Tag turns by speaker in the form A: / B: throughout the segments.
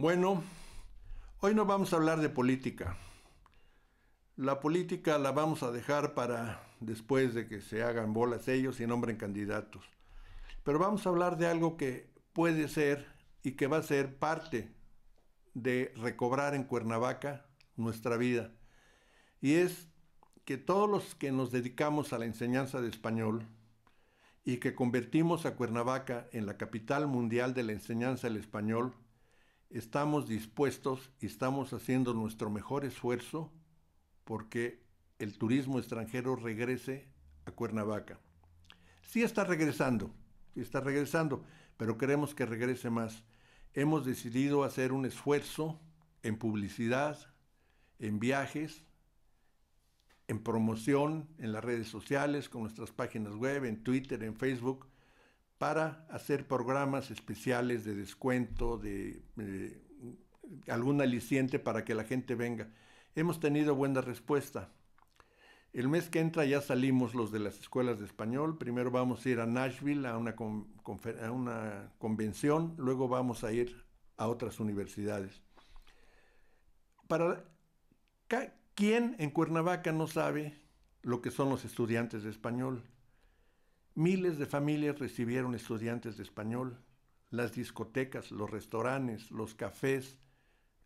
A: Bueno, hoy no vamos a hablar de política. La política la vamos a dejar para después de que se hagan bolas ellos y nombren candidatos. Pero vamos a hablar de algo que puede ser y que va a ser parte de recobrar en Cuernavaca nuestra vida. Y es que todos los que nos dedicamos a la enseñanza de español y que convertimos a Cuernavaca en la capital mundial de la enseñanza del español, estamos dispuestos y estamos haciendo nuestro mejor esfuerzo porque el turismo extranjero regrese a Cuernavaca. Sí está regresando, sí está regresando, pero queremos que regrese más. Hemos decidido hacer un esfuerzo en publicidad, en viajes, en promoción, en las redes sociales, con nuestras páginas web, en Twitter, en Facebook, para hacer programas especiales de descuento, de, alguna algún aliciente para que la gente venga. Hemos tenido buena respuesta. El mes que entra ya salimos los de las escuelas de español. Primero vamos a ir a Nashville a una, una convención, luego vamos a ir a otras universidades. Para ¿quién en Cuernavaca no sabe lo que son los estudiantes de español? Miles de familias recibieron estudiantes de español. Las discotecas, los restaurantes, los cafés,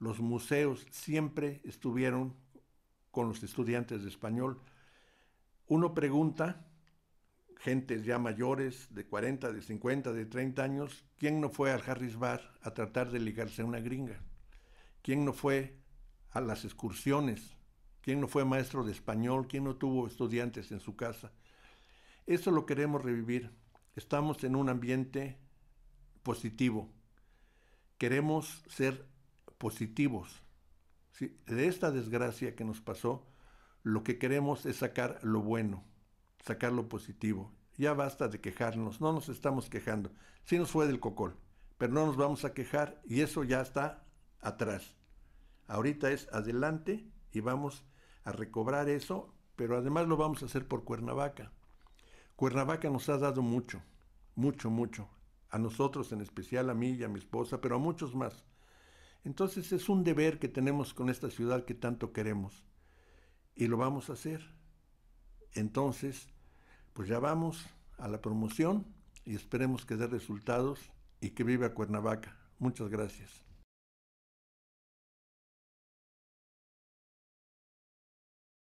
A: los museos siempre estuvieron con los estudiantes de español. Uno pregunta, gentes ya mayores, de 40, de 50, de 30 años, ¿quién no fue al Harris Bar a tratar de ligarse a una gringa? ¿Quién no fue a las excursiones? ¿Quién no fue maestro de español? ¿Quién no tuvo estudiantes en su casa? Eso lo queremos revivir. Estamos en un ambiente positivo. Queremos ser positivos. De esta desgracia que nos pasó, lo que queremos es sacar lo bueno, sacar lo positivo. Ya basta de quejarnos, no nos estamos quejando. Sí nos fue del cocol, pero no nos vamos a quejar y eso ya está atrás. Ahorita es adelante y vamos a recobrar eso, pero además lo vamos a hacer por Cuernavaca. Cuernavaca nos ha dado mucho, mucho, mucho. A nosotros en especial, a mí y a mi esposa, pero a muchos más. Entonces es un deber que tenemos con esta ciudad que tanto queremos. Y lo vamos a hacer. Entonces, pues ya vamos a la promoción y esperemos que dé resultados y que viva Cuernavaca. Muchas gracias.